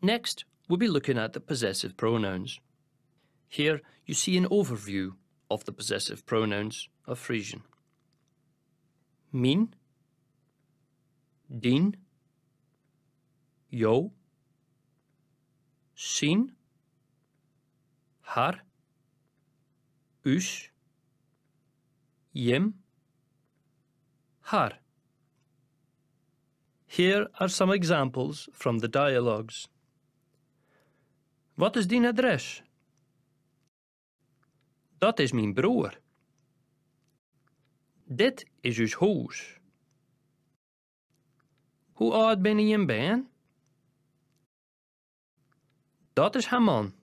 Next, we'll be looking at the possessive pronouns. Here you see an overview of the possessive pronouns of Frisian. Min, din, yo, sin, har, us, jem, har. Here are some examples from the dialogues. Wat is die adres? Dat is mijn broer. Dit is uw hoes. Hoe oud ben je in ben? Dat is haar man.